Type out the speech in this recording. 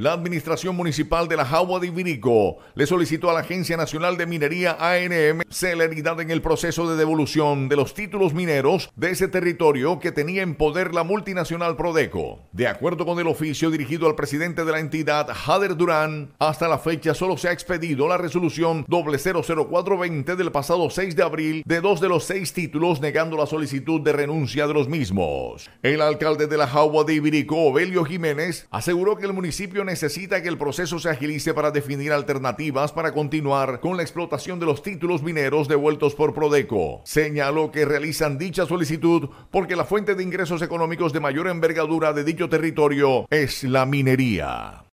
La Administración Municipal de la Jaua de Ibirico le solicitó a la Agencia Nacional de Minería ANM celeridad en el proceso de devolución de los títulos mineros de ese territorio que tenía en poder la multinacional Prodeco. De acuerdo con el oficio dirigido al presidente de la entidad, Jader Durán, hasta la fecha solo se ha expedido la resolución 00420 del pasado 6 de abril de dos de los seis títulos negando la solicitud de renuncia de los mismos. El alcalde de la Jagua de Ibirico, Belio Jiménez, aseguró que el municipio necesita que el proceso se agilice para definir alternativas para continuar con la explotación de los títulos mineros devueltos por Prodeco. Señaló que realizan dicha solicitud porque la fuente de ingresos económicos de mayor envergadura de dicho territorio es la minería.